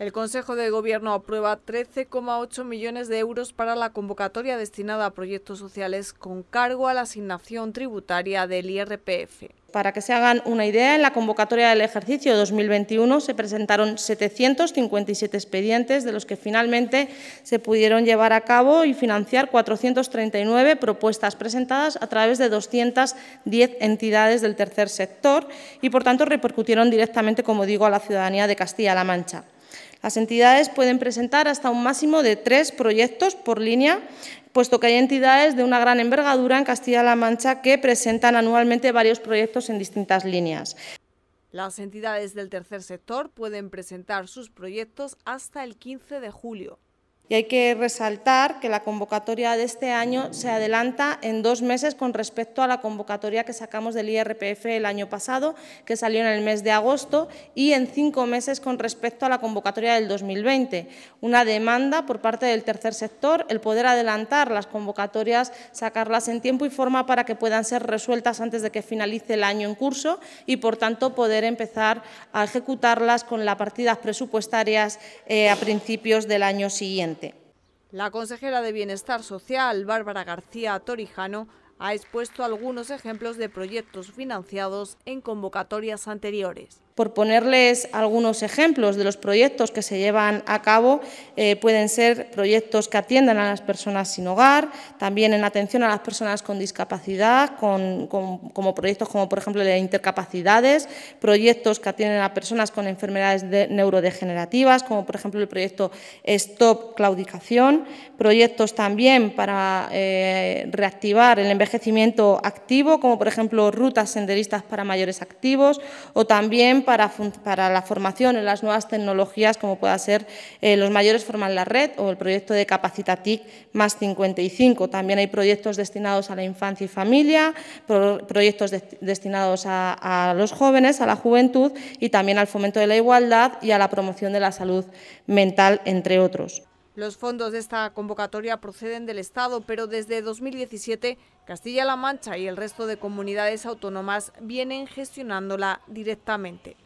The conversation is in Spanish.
El Consejo de Gobierno aprueba 13,8 millones de euros para la convocatoria destinada a proyectos sociales con cargo a la asignación tributaria del IRPF. Para que se hagan una idea, en la convocatoria del ejercicio 2021 se presentaron 757 expedientes, de los que finalmente se pudieron llevar a cabo y financiar 439 propuestas presentadas a través de 210 entidades del tercer sector y, por tanto, repercutieron directamente, como digo, a la ciudadanía de Castilla-La Mancha. Las entidades pueden presentar hasta un máximo de tres proyectos por línea, puesto que hay entidades de una gran envergadura en Castilla-La Mancha que presentan anualmente varios proyectos en distintas líneas. Las entidades del tercer sector pueden presentar sus proyectos hasta el 15 de julio. Y hay que resaltar que la convocatoria de este año se adelanta en dos meses con respecto a la convocatoria que sacamos del IRPF el año pasado, que salió en el mes de agosto, y en cinco meses con respecto a la convocatoria del 2020. Una demanda por parte del tercer sector, el poder adelantar las convocatorias, sacarlas en tiempo y forma para que puedan ser resueltas antes de que finalice el año en curso y, por tanto, poder empezar a ejecutarlas con las partidas presupuestarias eh, a principios del año siguiente. La consejera de Bienestar Social, Bárbara García Torijano, ha expuesto algunos ejemplos de proyectos financiados en convocatorias anteriores. Por ponerles algunos ejemplos de los proyectos que se llevan a cabo, eh, pueden ser proyectos que atiendan a las personas sin hogar, también en atención a las personas con discapacidad, con, como proyectos como por ejemplo de intercapacidades, proyectos que atienden a personas con enfermedades neurodegenerativas, como por ejemplo el proyecto Stop Claudicación, proyectos también para eh, reactivar el envejecimiento activo, como por ejemplo rutas senderistas para mayores activos o también para, la formación en las nuevas tecnologías, como pueda ser eh, Los mayores forman la red o el proyecto de Capacitatic más 55. También hay proyectos destinados a la infancia y familia, proyectos destinados a los jóvenes, a la juventud y también al fomento de la igualdad y a la promoción de la salud mental, entre otros. Los fondos de esta convocatoria proceden del Estado, pero desde 2017 Castilla-La Mancha y el resto de comunidades autónomas vienen gestionándola directamente.